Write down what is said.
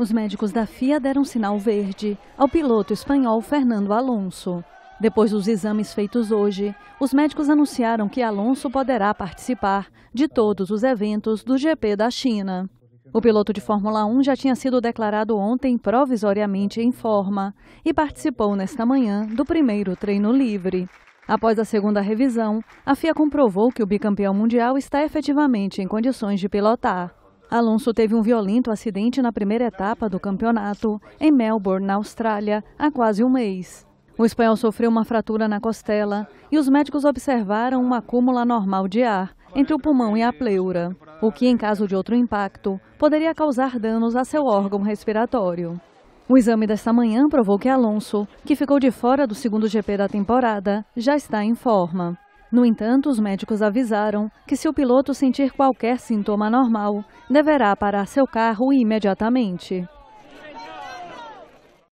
Os médicos da FIA deram sinal verde ao piloto espanhol Fernando Alonso. Depois dos exames feitos hoje, os médicos anunciaram que Alonso poderá participar de todos os eventos do GP da China. O piloto de Fórmula 1 já tinha sido declarado ontem provisoriamente em forma e participou nesta manhã do primeiro treino livre. Após a segunda revisão, a FIA comprovou que o bicampeão mundial está efetivamente em condições de pilotar. Alonso teve um violento acidente na primeira etapa do campeonato, em Melbourne, na Austrália, há quase um mês. O espanhol sofreu uma fratura na costela e os médicos observaram um acúmulo anormal de ar entre o pulmão e a pleura, o que, em caso de outro impacto, poderia causar danos a seu órgão respiratório. O exame desta manhã provou que Alonso, que ficou de fora do segundo GP da temporada, já está em forma. No entanto, os médicos avisaram que se o piloto sentir qualquer sintoma normal, deverá parar seu carro imediatamente.